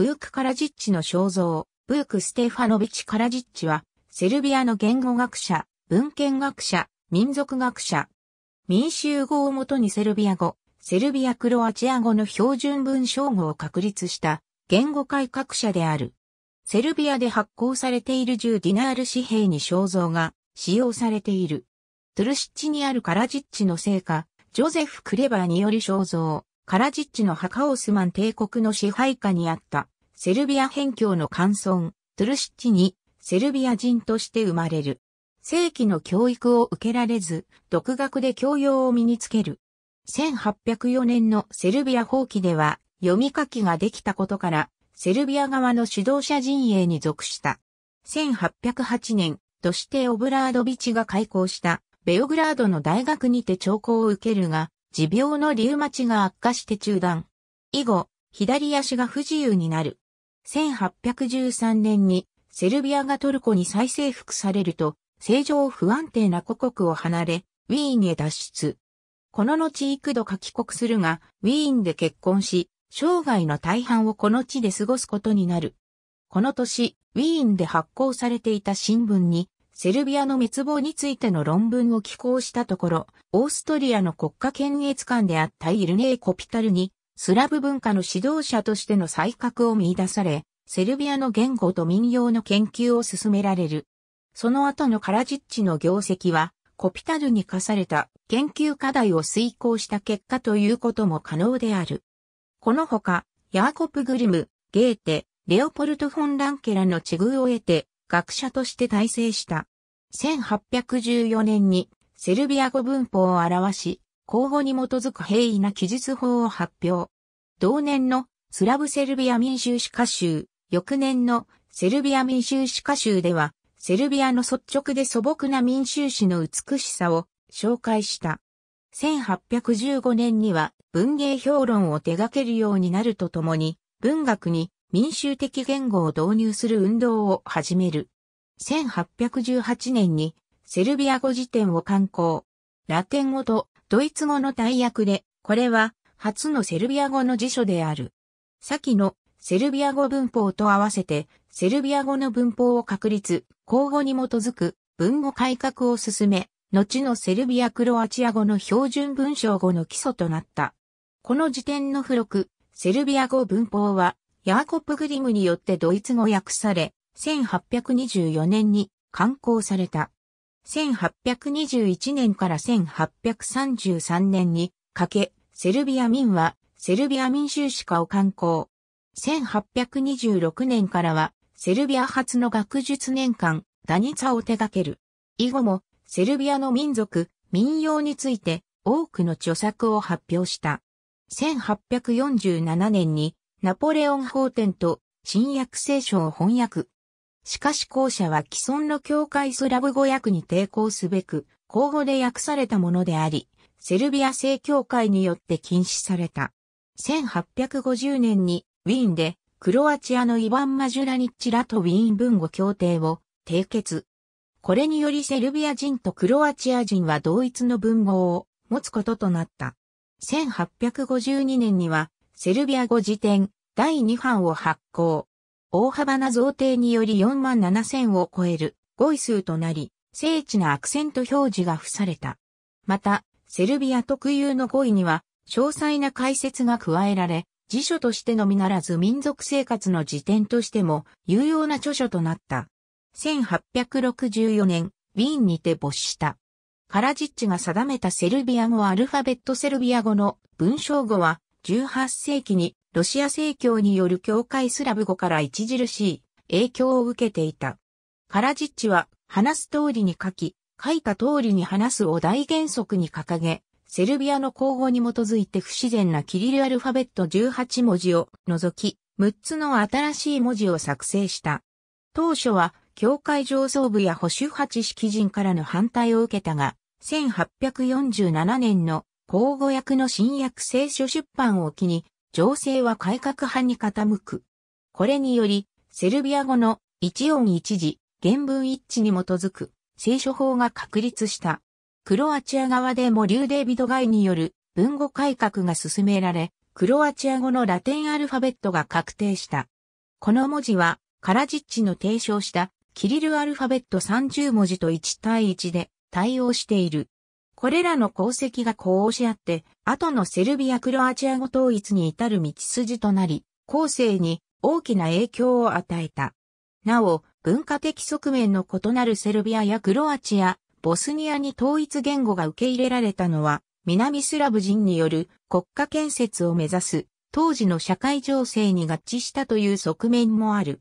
ブーク・カラジッチの肖像、ブーク・ステファノビチ・カラジッチは、セルビアの言語学者、文献学者、民族学者。民衆語をもとにセルビア語、セルビア・クロアチア語の標準文章語を確立した言語改革者である。セルビアで発行されている10ディナール紙幣に肖像が使用されている。トゥルシッチにあるカラジッチの聖火、ジョゼフ・クレバーにより肖像、カラジッチの墓オスマン帝国の支配下にあったセルビア辺境の乾村、トゥルシッチにセルビア人として生まれる。正規の教育を受けられず、独学で教養を身につける。1804年のセルビア放棄では読み書きができたことから、セルビア側の指導者陣営に属した。1808年、としてオブラードビチが開校したベオグラードの大学にて聴講を受けるが、持病のリウマチが悪化して中断。以後、左足が不自由になる。1813年にセルビアがトルコに再征服されると、正常不安定な故国を離れ、ウィーンへ脱出。この後幾度か帰国するが、ウィーンで結婚し、生涯の大半をこの地で過ごすことになる。この年、ウィーンで発行されていた新聞に、セルビアの滅亡についての論文を寄稿したところ、オーストリアの国家検閲官であったイルネー・コピタルに、スラブ文化の指導者としての才覚を見出され、セルビアの言語と民謡の研究を進められる。その後のカラジッチの業績は、コピタルに課された研究課題を遂行した結果ということも可能である。このほか、ヤーコプ・グリム、ゲーテ、レオポルト・フォン・ランケラの地遇を得て、学者として大成した。1814年にセルビア語文法を表し、公語に基づく平易な記述法を発表。同年のスラブセルビア民衆史歌集、翌年のセルビア民衆史歌集では、セルビアの率直で素朴な民衆史の美しさを紹介した。1815年には文芸評論を手掛けるようになるとともに、文学に民衆的言語を導入する運動を始める。1818年にセルビア語辞典を刊行。ラテン語とドイツ語の大役で、これは初のセルビア語の辞書である。先のセルビア語文法と合わせて、セルビア語の文法を確立、交互に基づく文語改革を進め、後のセルビア・クロアチア語の標準文章語の基礎となった。この時点の付録、セルビア語文法は、ヤーコップ・グリムによってドイツ語訳され、1824年に刊行された。1821年から1833年にかけ、セルビア民はセルビア民衆史家を刊行。1826年からはセルビア初の学術年間、ダニツァを手掛ける。以後もセルビアの民族、民謡について多くの著作を発表した。1847年にナポレオン法典と新約聖書を翻訳。しかし後者は既存の教会スラブ語訳に抵抗すべく、口語で訳されたものであり、セルビア正教会によって禁止された。1850年にウィーンでクロアチアのイヴァン・マジュラニッチラとウィーン文語協定を締結。これによりセルビア人とクロアチア人は同一の文語を持つこととなった。1852年にはセルビア語辞典第2版を発行。大幅な増定により4万7000を超える語彙数となり、精緻なアクセント表示が付された。また、セルビア特有の語彙には、詳細な解説が加えられ、辞書としてのみならず民族生活の辞典としても有用な著書となった。1864年、ウィーンにて没した。カラジッチが定めたセルビア語アルファベットセルビア語の文章語は18世紀にロシア正教による教会スラブ語から著しい影響を受けていた。カラジッチは話す通りに書き、書いた通りに話すを大原則に掲げ、セルビアの口語に基づいて不自然なキリルアルファベット18文字を除き、6つの新しい文字を作成した。当初は、教会上層部や保守派知識人からの反対を受けたが、1847年の口語訳の新約聖書出版を機に、情勢は改革派に傾く。これにより、セルビア語の一音一字、原文一致に基づく聖書法が確立した。クロアチア側でもリューデービド・ガイによる文語改革が進められ、クロアチア語のラテンアルファベットが確定した。この文字は、カラジッチの提唱したキリルアルファベット30文字と1対1で対応している。これらの功績がう押し合って、後のセルビア・クロアチア語統一に至る道筋となり、後世に大きな影響を与えた。なお、文化的側面の異なるセルビアやクロアチア、ボスニアに統一言語が受け入れられたのは、南スラブ人による国家建設を目指す、当時の社会情勢に合致したという側面もある。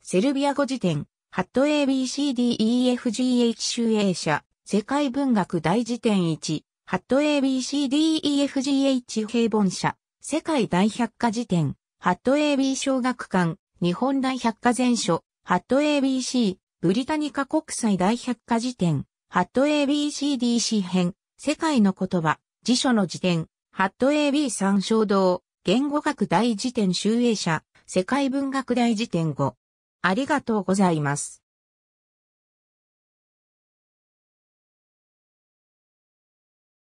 セルビア語辞典、ハット ABCDEFGH 集英社、世界文学大辞典1、ハット ABCDEFGH 平凡社、世界大百科辞典、ハット AB 小学館、日本大百科全書、ハット ABC、ブリタニカ国際大百科辞典、ハット ABCDC 編、世界の言葉、辞書の辞典、ハット AB 参照堂、言語学大辞典集英社、世界文学大辞典5。ありがとうございます。